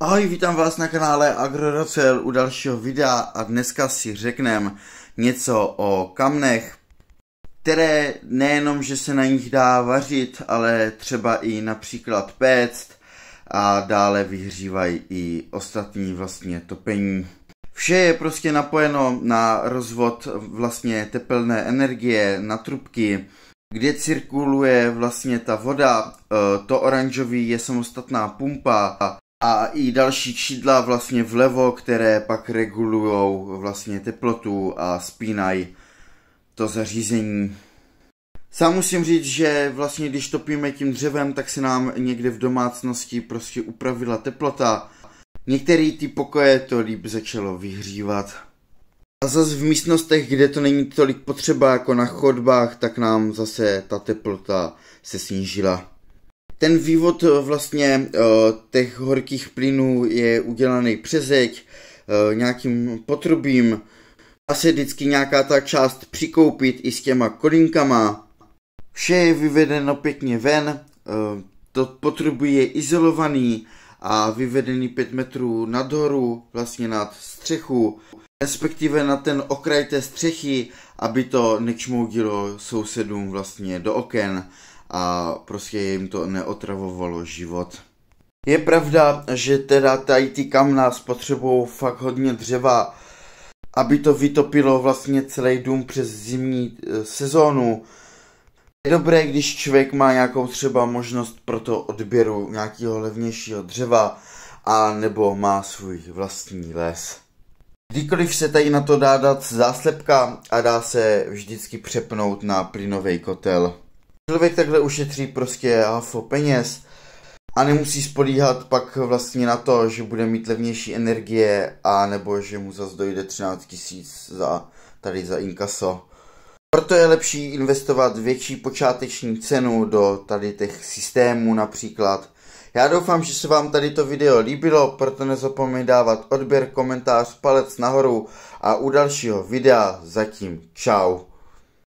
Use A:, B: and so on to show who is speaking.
A: Ahoj, vítám vás na kanále AgroRocel u dalšího videa a dneska si řekneme něco o kamnech, které nejenom, že se na nich dá vařit, ale třeba i například péct a dále vyhřívají i ostatní vlastně topení. Vše je prostě napojeno na rozvod vlastně tepelné energie, na trubky, kde cirkuluje vlastně ta voda, e, to oranžový je samostatná pumpa a i další čidla vlastně vlevo, které pak regulují vlastně teplotu a spínají to zařízení. Sám musím říct, že vlastně když topíme tím dřevem, tak se nám někde v domácnosti prostě upravila teplota. Některé ty pokoje to líp začalo vyhřívat. A zase v místnostech, kde to není tolik potřeba jako na chodbách, tak nám zase ta teplota se snížila. Ten vývod eh, vlastně eh, těch horkých plynů je udělaný přes jeď, eh, nějakým potrubím a se vždycky nějaká ta část přikoupit i s těma kolinkama. Vše je vyvedeno pěkně ven, to potrubí je izolovaný a vyvedený 5 metrů nadhoru, vlastně nad střechu respektive na ten okraj té střechy, aby to nečmoudilo sousedům vlastně do oken a prostě jim to neotravovalo život. Je pravda, že teda tady ty kamna spotřebují fakt hodně dřeva, aby to vytopilo vlastně celý dům přes zimní e, sezónu. Je dobré, když člověk má nějakou třeba možnost pro to odběru nějakého levnějšího dřeva a nebo má svůj vlastní les. Kdykoliv se tady na to dá dát záslepka a dá se vždycky přepnout na plynový kotel. Člověk takhle ušetří prostě hafo peněz a nemusí spolíhat pak vlastně na to, že bude mít levnější energie a nebo že mu zase dojde 13 tisíc za, tady za inkaso. Proto je lepší investovat větší počáteční cenu do tady těch systémů například, já doufám, že se vám tady to video líbilo, proto nezapomeň dávat odběr, komentář, palec nahoru a u dalšího videa zatím čau.